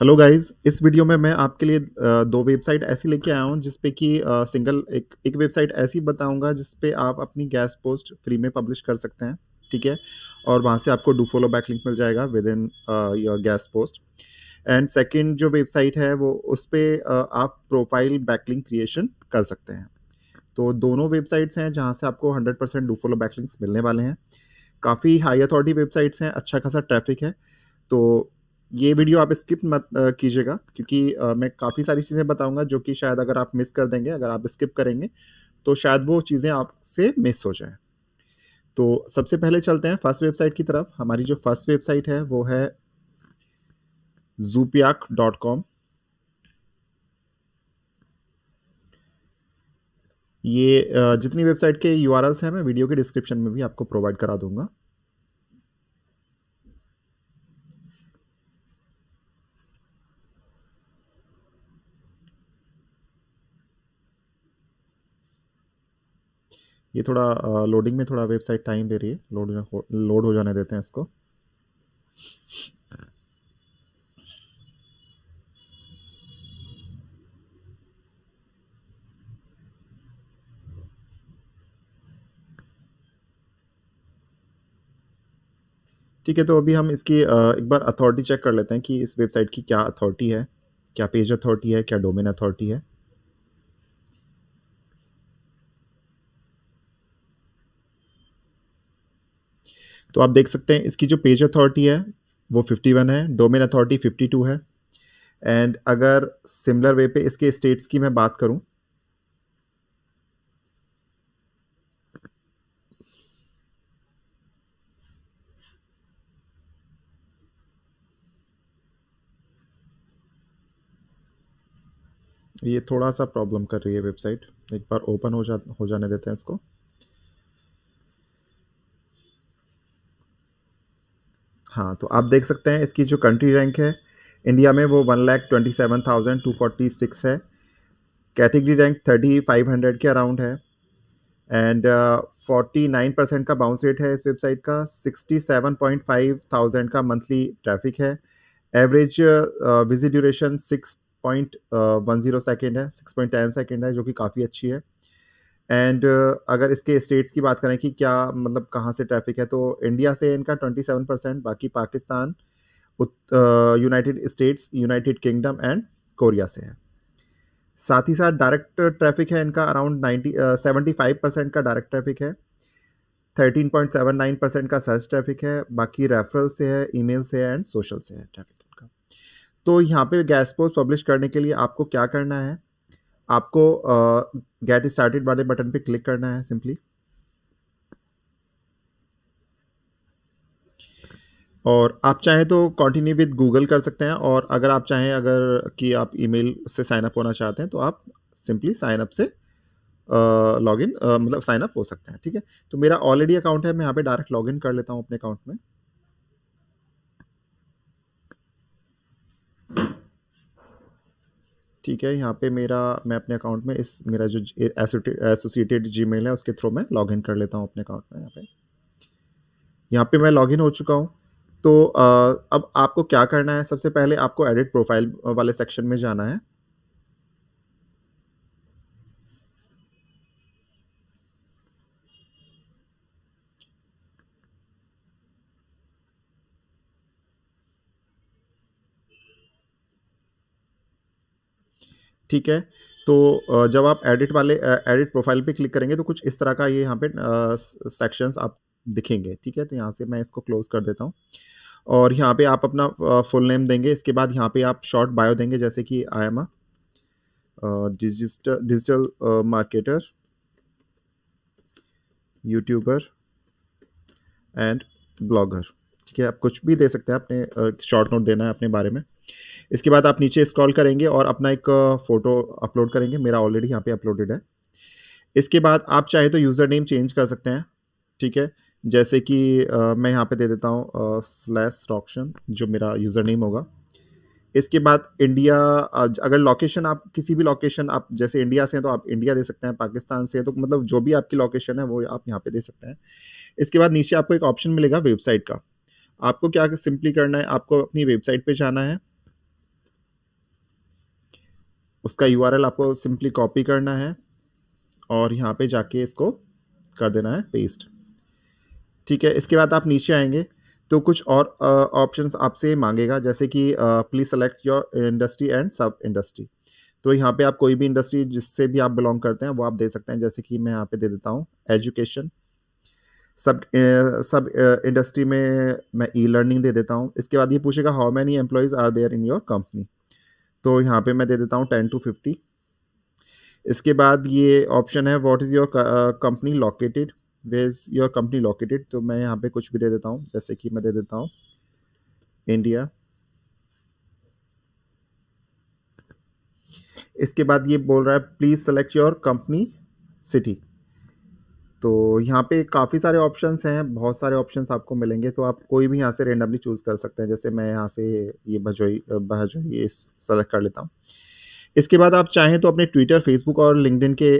hello guys इस video में मैं आपके लिए दो वेबसाइट ऐसी लेके आया हूँ जिसपे कि सिंगल एक एक वेबसाइट ऐसी बताऊँगा जिसपे आप अपनी गैस पोस्ट फ्री में पब्लिश कर सकते हैं ठीक है और वहाँ से आपको डू फॉलो बैक लिंक मिल जाएगा within your guest post and second जो वेबसाइट है वो उस पर uh, आप प्रोफाइल बैकलिंक क्रिएशन कर सकते हैं तो दोनों वेबसाइट्स हैं जहाँ से आपको hundred percent do follow backlinks मिलने वाले हैं काफ़ी हाई अथॉरिटी वेबसाइट्स हैं अच्छा खासा ट्रैफिक है तो ये वीडियो आप स्किप मत कीजिएगा क्योंकि आ, मैं काफ़ी सारी चीज़ें बताऊंगा जो कि शायद अगर आप मिस कर देंगे अगर आप स्किप करेंगे तो शायद वो चीज़ें आपसे मिस हो जाएं तो सबसे पहले चलते हैं फर्स्ट वेबसाइट की तरफ हमारी जो फर्स्ट वेबसाइट है वो है जूपियाक डॉट कॉम ये जितनी वेबसाइट के यू हैं मैं वीडियो के डिस्क्रिप्शन में भी आपको प्रोवाइड करा दूंगा ये थोड़ा लोडिंग में थोड़ा वेबसाइट टाइम दे रही है लोड लोड हो जाने देते हैं इसको ठीक है तो अभी हम इसकी एक बार अथॉरिटी चेक कर लेते हैं कि इस वेबसाइट की क्या अथॉरिटी है क्या पेज अथॉरिटी है क्या डोमेन अथॉरिटी है तो आप देख सकते हैं इसकी जो पेज अथॉरिटी है वो 51 है डोमेन अथॉरिटी 52 है एंड अगर सिमिलर वे पे इसके स्टेट्स की मैं बात करूं ये थोड़ा सा प्रॉब्लम कर रही है वेबसाइट एक बार ओपन हो जा हो जाने देते हैं इसको हाँ तो आप देख सकते हैं इसकी जो कंट्री रैंक है इंडिया में वो one lakh twenty seven thousand two forty six है category rank thirty five hundred के अराउंड है एंड फोर्टी नाइन परसेंट का बाउंस रेट है इस वेबसाइट का sixty seven point five thousand का मंथली ट्रैफिक है average visit duration six point one zero second है सिक्स पॉइंट टेन सेकेंड है जो कि काफ़ी अच्छी है एंड uh, अगर इसके स्टेट्स की बात करें कि क्या मतलब कहाँ से ट्रैफिक है तो इंडिया से इनका ट्वेंटी सेवन परसेंट बाकी Pakistan United States United Kingdom and Korea से है साथ ही साथ डायरेक्ट ट्रैफिक है इनका around ninety seventy five percent का डायरेक्ट ट्रैफिक है thirteen point seven nine percent का सर्च ट्रैफिक है बाकी रेफरल से है ईमेल से है एंड सोशल से है ट्रैफिक इनका तो यहाँ पे गैस पोस्ट पब्लिश करने के लिए आपको क्या करना है आपको गेट स्टार्टेड वाले बटन पे क्लिक करना है सिंपली और आप चाहें तो कंटिन्यू विद गूगल कर सकते हैं और अगर आप चाहें अगर कि आप ईमेल से साइन अप होना चाहते हैं तो आप सिंपली साइन अप से लॉगिन मतलब साइन अप हो सकते हैं ठीक है तो मेरा ऑलरेडी अकाउंट है मैं यहाँ पे डायरेक्ट लॉगिन कर लेता हूँ अपने अकाउंट में ठीक है यहाँ पे मेरा मैं अपने अकाउंट में इस मेरा जो एसोसिएटेड जी मेल है उसके थ्रू मैं लॉगिन कर लेता हूँ अपने अकाउंट में यहाँ पे यहाँ पे मैं लॉगिन हो चुका हूँ तो आ, अब आपको क्या करना है सबसे पहले आपको एडिट प्रोफाइल वाले सेक्शन में जाना है ठीक है तो जब आप एडिट वाले एडिट प्रोफाइल पे क्लिक करेंगे तो कुछ इस तरह का ये यहाँ पे सेक्शंस आप दिखेंगे ठीक है तो यहाँ से मैं इसको क्लोज़ कर देता हूँ और यहाँ पे आप अपना फुल नेम देंगे इसके बाद यहाँ पे आप शॉर्ट बायो देंगे जैसे कि I am a digital digital marketer YouTuber and blogger ठीक है आप कुछ भी दे सकते हैं अपने शॉर्ट नोट देना है अपने बारे में इसके बाद आप नीचे स्क्रॉल करेंगे और अपना एक फ़ोटो अपलोड करेंगे मेरा ऑलरेडी यहाँ पे अपलोडेड है इसके बाद आप चाहे तो यूज़र नेम चेंज कर सकते हैं ठीक है जैसे कि आ, मैं यहाँ पे दे देता हूँ स्लैश रॉक्शन जो मेरा यूज़र नेम होगा इसके बाद इंडिया अगर लोकेशन आप किसी भी लोकेशन आप जैसे इंडिया से हैं तो आप इंडिया दे सकते हैं पाकिस्तान से हैं तो मतलब जो भी आपकी लोकेशन है वो आप यहाँ पर दे सकते हैं इसके बाद नीचे आपको एक ऑप्शन मिलेगा वेबसाइट का आपको क्या सिंपली करना है आपको अपनी वेबसाइट पर जाना है उसका यू आपको सिंपली कॉपी करना है और यहाँ पे जाके इसको कर देना है पेस्ट ठीक है इसके बाद आप नीचे आएंगे तो कुछ और ऑप्शन आपसे मांगेगा जैसे कि please select your industry and sub industry तो यहाँ पे आप कोई भी इंडस्ट्री जिससे भी आप बिलोंग करते हैं वो आप दे सकते हैं जैसे कि मैं यहाँ पे दे देता हूँ एजुकेशन सब सब इंडस्ट्री में मैं ई लर्निंग दे देता हूँ इसके बाद ये पूछेगा how many employees are there in your company तो यहाँ पे मैं दे देता हूँ टेन टू फिफ्टी इसके बाद ये ऑप्शन है what is your company located where is your company located तो मैं यहाँ पे कुछ भी दे देता हूँ जैसे कि मैं दे देता हूँ इंडिया इसके बाद ये बोल रहा है please select your company city तो यहाँ पे काफ़ी सारे ऑप्शंस हैं बहुत सारे ऑप्शंस आपको मिलेंगे तो आप कोई भी यहाँ से रेंडमली चूज़ कर सकते हैं जैसे मैं यहाँ से ये भजोई भजोई सेलेक्ट कर लेता हूँ इसके बाद आप चाहें तो अपने ट्विटर फेसबुक और लिंकडिन के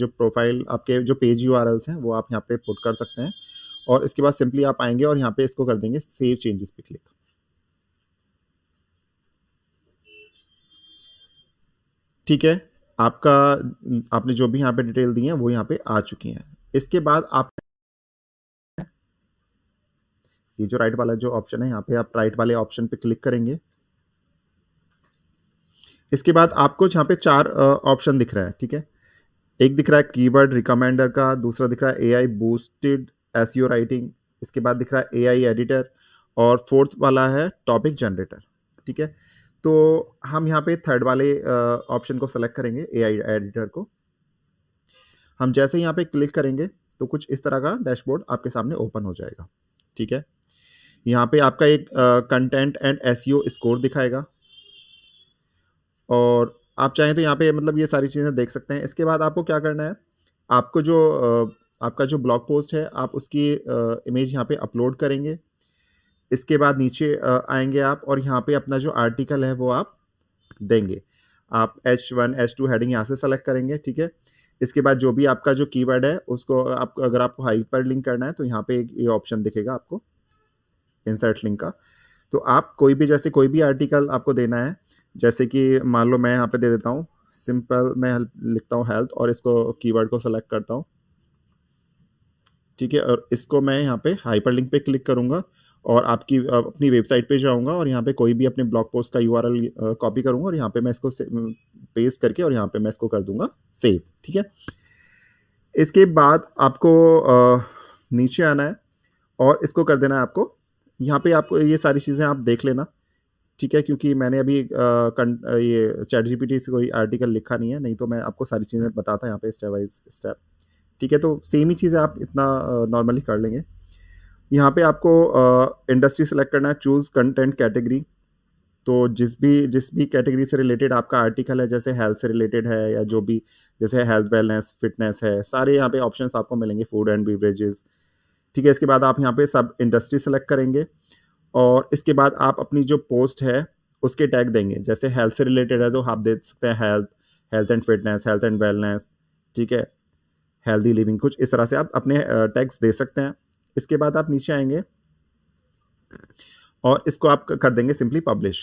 जो प्रोफाइल आपके जो पेज यू हैं वो आप यहाँ पे पुट कर सकते हैं और इसके बाद सिंपली आप आएंगे और यहाँ पे इसको कर देंगे सेव चेंजेस पे क्लिक ठीक है आपका आपने जो भी यहाँ पे डिटेल दी है वो यहाँ पे आ चुकी हैं इसके बाद आप ये जो राइट वाला जो ऑप्शन है यहाँ पे आप राइट वाले ऑप्शन पे क्लिक करेंगे इसके बाद आपको यहाँ पे चार ऑप्शन दिख रहा है ठीक है एक दिख रहा है कीवर्ड रिकमेंडर का दूसरा दिख रहा है एआई बूस्टेड एसईओ राइटिंग इसके बाद दिख रहा है एआई एडिटर और फोर्थ वाला है टॉपिक जनरेटर ठीक है तो हम यहाँ पे थर्ड वाले ऑप्शन को सेलेक्ट करेंगे ए एडिटर को हम जैसे यहाँ पे क्लिक करेंगे तो कुछ इस तरह का डैशबोर्ड आपके सामने ओपन हो जाएगा ठीक है यहाँ पे आपका एक कंटेंट एंड एस स्कोर दिखाएगा और आप चाहें तो यहाँ पे मतलब ये सारी चीज़ें देख सकते हैं इसके बाद आपको क्या करना है आपको जो आपका जो ब्लॉग पोस्ट है आप उसकी इमेज यहाँ पे अपलोड करेंगे इसके बाद नीचे आएंगे आप और यहाँ पे अपना जो आर्टिकल है वो आप देंगे आप H1, H2 हेडिंग यहाँ से सेलेक्ट करेंगे ठीक है इसके बाद जो भी आपका जो कीवर्ड है उसको आप अगर आपको हाइपर लिंक करना है तो यहाँ पे ये ऑप्शन दिखेगा आपको इंसर्ट लिंक का तो आप कोई भी जैसे कोई भी आर्टिकल आपको देना है जैसे कि मान लो मैं यहाँ पे दे देता हूँ सिंपल मैं लिखता हूँ हेल्थ और इसको कीवर्ड को सेलेक्ट करता हूँ ठीक है और इसको मैं यहाँ पे हाइपरलिंक पे क्लिक करूँगा और आपकी अपनी वेबसाइट पे जाऊँगा और यहाँ पे कोई भी अपने ब्लॉग पोस्ट का यू आर कॉपी करूँगा और यहाँ पे मैं इसको पेस्ट करके और यहाँ पे मैं इसको कर दूँगा सेव ठीक है इसके बाद आपको आ, नीचे आना है और इसको कर देना है आपको यहाँ पे आपको ये सारी चीज़ें आप देख लेना ठीक है क्योंकि मैंने अभी आ, ये चैट जीपीटी से कोई आर्टिकल लिखा नहीं है नहीं तो मैं आपको सारी चीज़ें बताता यहाँ पे स्टेप बाई स्टेप ठीक है तो सेम ही चीज़ें आप इतना नॉर्मली कर लेंगे यहाँ पे आपको इंडस्ट्री सेलेक्ट करना है चूज़ कंटेंट कैटेगरी तो जिस भी जिस भी कैटेगरी से रिलेटेड आपका आर्टिकल है जैसे हेल्थ से रिलेटेड है या जो भी जैसे हेल्थ वेलनेस फिटनेस है सारे यहाँ पे ऑप्शन आपको मिलेंगे फूड एंड बीवरेजेस ठीक है इसके बाद आप यहाँ पे सब इंडस्ट्री सेलेक्ट करेंगे और इसके बाद आप अपनी जो पोस्ट है उसके टैग देंगे जैसे हेल्थ से रिलेटेड है तो आप दे सकते हैं health health and fitness health and wellness ठीक है हेल्दी लिविंग कुछ इस तरह से आप अपने टैग्स दे सकते हैं इसके बाद आप नीचे आएंगे और इसको आप कर देंगे सिंपली पब्लिश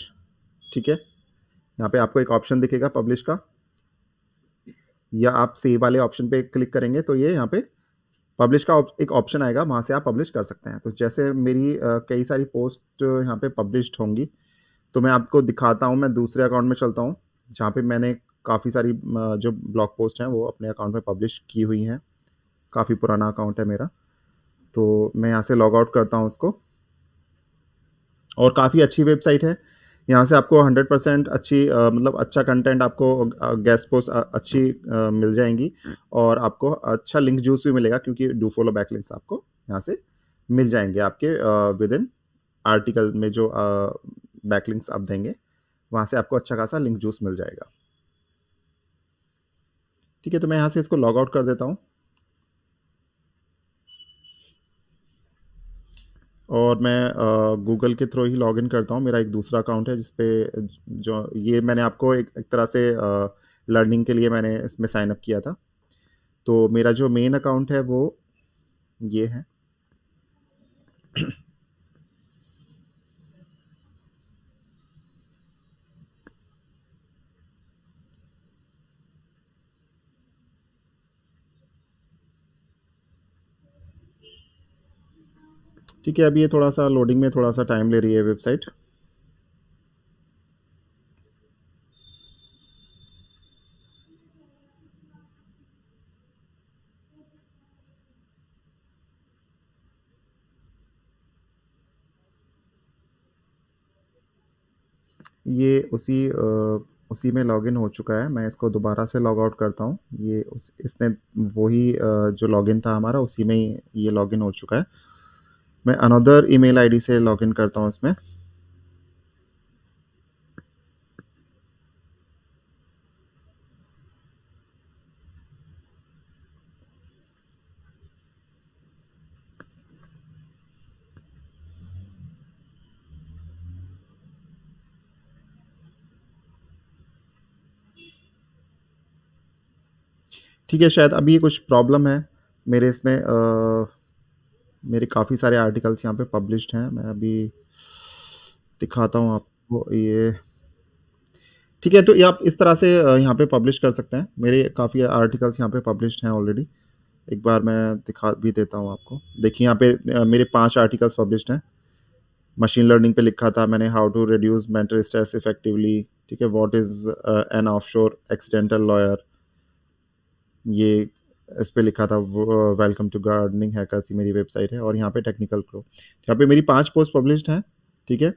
ठीक है यहाँ पे आपको एक ऑप्शन दिखेगा पब्लिश का या आप सेव वाले ऑप्शन पे क्लिक करेंगे तो ये यहाँ पे पब्लिश का एक ऑप्शन आएगा वहाँ से आप पब्लिश कर सकते हैं तो जैसे मेरी कई सारी पोस्ट यहाँ पे पब्लिश होंगी तो मैं आपको दिखाता हूँ मैं दूसरे अकाउंट में चलता हूँ जहाँ पे मैंने काफ़ी सारी जो ब्लॉग पोस्ट हैं वो अपने अकाउंट में पब्लिश की हुई हैं काफ़ी पुराना अकाउंट है मेरा तो मैं यहाँ से लॉग आउट करता हूँ उसको और काफ़ी अच्छी वेबसाइट है यहाँ से आपको 100 परसेंट अच्छी आ, मतलब अच्छा कंटेंट आपको गैस पोस्ट अच्छी आ, मिल जाएंगी और आपको अच्छा लिंक जूस भी मिलेगा क्योंकि डू फॉलो बैक लिंक्स आपको यहाँ से मिल जाएंगे आपके विद इन आर्टिकल में जो बैक लिंक्स आप देंगे वहाँ से आपको अच्छा खासा लिंक जूस मिल जाएगा ठीक है तो मैं यहाँ से इसको लॉग आउट कर देता हूँ और मैं गूगल के थ्रू ही लॉगिन करता हूँ मेरा एक दूसरा अकाउंट है जिसपे जो ये मैंने आपको एक, एक तरह से लर्निंग के लिए मैंने इसमें साइन अप किया था तो मेरा जो मेन अकाउंट है वो ये है ठीक है अभी ये थोड़ा सा लोडिंग में थोड़ा सा टाइम ले रही है वेबसाइट ये उसी उसी में लॉगिन हो चुका है मैं इसको दोबारा से लॉग आउट करता हूँ ये उस इसने वही जो लॉगिन था हमारा उसी में ही ये लॉगिन हो चुका है मैं अनदर ईमेल आईडी से लॉगिन करता हूँ इसमें ठीक है शायद अभी कुछ प्रॉब्लम है मेरे इसमें आ, मेरे काफ़ी सारे आर्टिकल्स यहाँ पे पब्लिश्ड हैं मैं अभी दिखाता हूँ आपको ये ठीक है तो ये आप इस तरह से यहाँ पे पब्लिश कर सकते हैं मेरे काफ़ी आर्टिकल्स यहाँ पे पब्लिश्ड हैं ऑलरेडी एक बार मैं दिखा भी देता हूँ आपको देखिए यहाँ पे मेरे पांच आर्टिकल्स पब्लिश्ड हैं मशीन लर्निंग पे लिखा था मैंने how to reduce mental stress effectively ठीक है what is an of accidental lawyer ये इस पर लिखा था वेलकम टू गार्डनिंग सी मेरी वेबसाइट है और यहाँ पे टेक्निकल क्रो यहाँ पे मेरी पांच पोस्ट पब्लिश्ड हैं ठीक है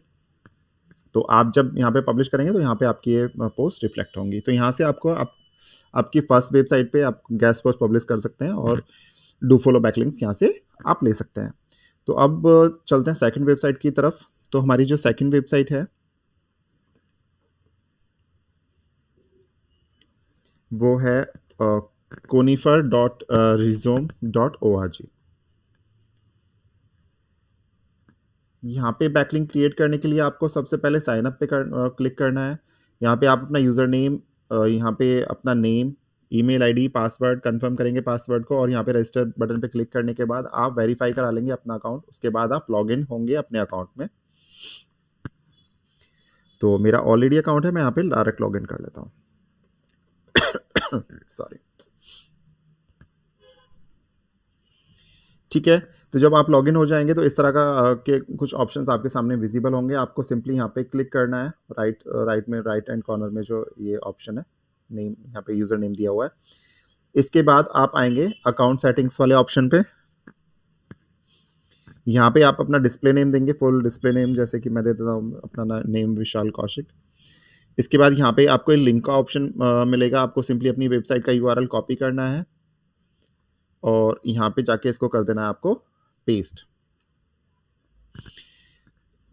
तो आप जब यहाँ पे पब्लिश करेंगे तो यहाँ पे आपकी ये पोस्ट रिफ्लेक्ट होंगी तो यहाँ से आपको आप आपकी फर्स्ट वेबसाइट पे आप गैस पोस्ट पब्लिश कर सकते हैं और डू फॉलो बैकलिंग्स यहाँ से आप ले सकते हैं तो अब चलते हैं सेकंड वेबसाइट की तरफ तो हमारी जो सेकंड वेबसाइट है वो है conifer rhizome uh, O R G यहाँ पे बैकलिंग क्रिएट करने के लिए आपको सबसे पहले साइन अप पे कर क्लिक uh, करना है यहाँ पे आप अपना यूज़र नेम uh, यहाँ पे अपना name email ID password confirm करेंगे पासवर्ड को और यहाँ पे रजिस्टर बटन पे क्लिक करने के बाद आप वेरीफाई करा लेंगे अपना अकाउंट उसके बाद आप लॉग इन होंगे अपने अकाउंट में तो मेरा ऑलरेडी अकाउंट है मैं यहाँ पे डायरेक्ट लॉग इन कर लेता हूँ सॉरी ठीक है तो जब आप लॉगिन हो जाएंगे तो इस तरह का के कुछ ऑप्शंस आपके सामने विजिबल होंगे आपको सिंपली यहाँ पे क्लिक करना है राइट राइट में राइट एंड कॉर्नर में जो ये ऑप्शन है नेम यहाँ पे यूज़र नेम दिया हुआ है इसके बाद आप आएंगे अकाउंट सेटिंग्स वाले ऑप्शन पे यहाँ पे आप अपना डिस्प्ले नेम देंगे फुल डिस्प्ले नेम जैसे कि मैं दे देता हूँ अपना नेम विशाल कौशिक इसके बाद यहाँ पे आपको लिंक का ऑप्शन मिलेगा आपको सिंपली अपनी वेबसाइट का यू कॉपी करना है और यहाँ पे जाके इसको कर देना है आपको पेस्ट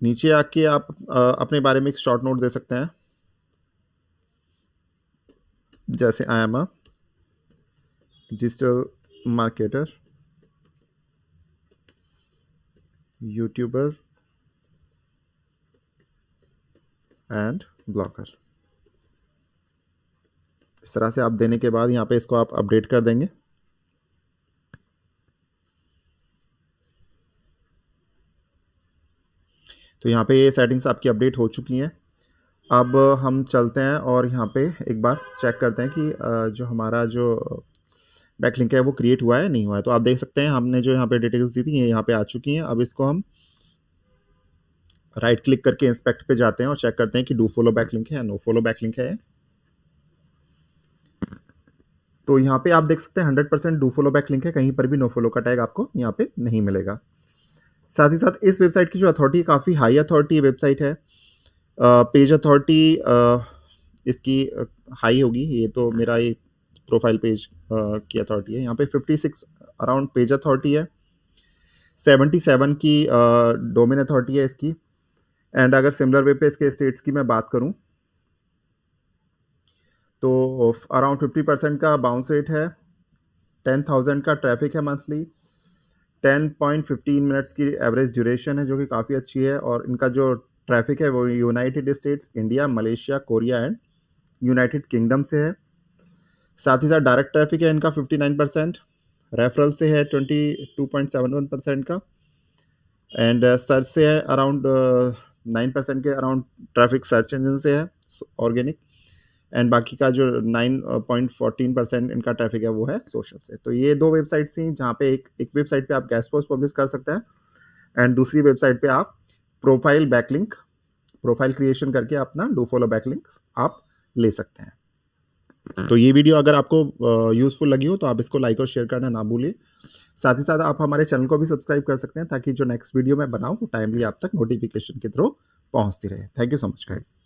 नीचे आके आप अपने बारे में एक शॉर्ट नोट दे सकते हैं जैसे I am a digital marketer YouTuber and blogger इस तरह से आप देने के बाद यहाँ पे इसको आप अपडेट कर देंगे तो यहाँ पे ये सेटिंग्स आपकी अपडेट हो चुकी हैं अब हम चलते हैं और यहाँ पे एक बार चेक करते हैं कि जो हमारा जो बैकलिंक है वो क्रिएट हुआ है नहीं हुआ है तो आप देख सकते हैं हमने जो यहाँ पे डिटेल्स दी थी ये यहाँ पे आ चुकी हैं अब इसको हम राइट क्लिक करके इंस्पेक्ट पे जाते हैं और चेक करते हैं कि डू फॉलो बैक लिंक है या नो फॉलो बैक लिंक है तो यहाँ पे आप देख सकते हैं hundred percent do follow backlink है कहीं पर भी नो फॉलो का टैग आपको यहाँ पे नहीं मिलेगा साथ ही साथ इस वेबसाइट की जो अथॉरिटी काफ़ी हाई अथॉरिटी वेबसाइट है पेज अथॉरिटी इसकी हाई होगी ये तो मेरा ये प्रोफाइल पेज की अथॉरिटी है यहाँ पे 56 अराउंड पेज अथॉरिटी है 77 की डोमेन अथॉरिटी है इसकी एंड अगर सिमिलर वे पे इसके स्टेट्स की मैं बात करूँ तो अराउंड फिफ्टी परसेंट का बाउंस रेट है टेन थाउजेंड का ट्रैफिक है monthly ten point fifteen minutes की एवरेज ड्यूरेशन है जो कि काफ़ी अच्छी है और इनका जो ट्रैफिक है वो United States India Malaysia Korea and United Kingdom से है साथ ही साथ डायरेक्ट ट्रैफिक है इनका फिफ्टी नाइन परसेंट रेफरल से है twenty two point seven one percent का एंड सर्च uh, से है अराउंड नाइन परसेंट के अराउंड ट्रैफिक सर्च इंजन से है ऑर्गेनिक एंड बाकी का जो नाइन पॉइंट फोर्टीन परसेंट इनका ट्रैफिक है वो है सोशल से तो ये दो वेबसाइट्स थी जहाँ पे एक एक वेबसाइट पे आप गैस पोस्ट पब्लिश कर सकते हैं एंड दूसरी वेबसाइट पे आप प्रोफाइल बैकलिंक प्रोफाइल क्रिएशन करके अपना डू फॉलो बैकलिंक आप ले सकते हैं तो ये वीडियो अगर आपको यूज़फुल uh, लगी हो तो आप इसको लाइक और शेयर करना ना भूलिए साथ ही साथ आप हमारे चैनल को भी सब्सक्राइब कर सकते हैं ताकि जो नेक्स्ट वीडियो मैं बनाऊँ वो टाइमली आप तक नोटिफिकेशन के थ्रू पहुँचती रहे thank you so much guys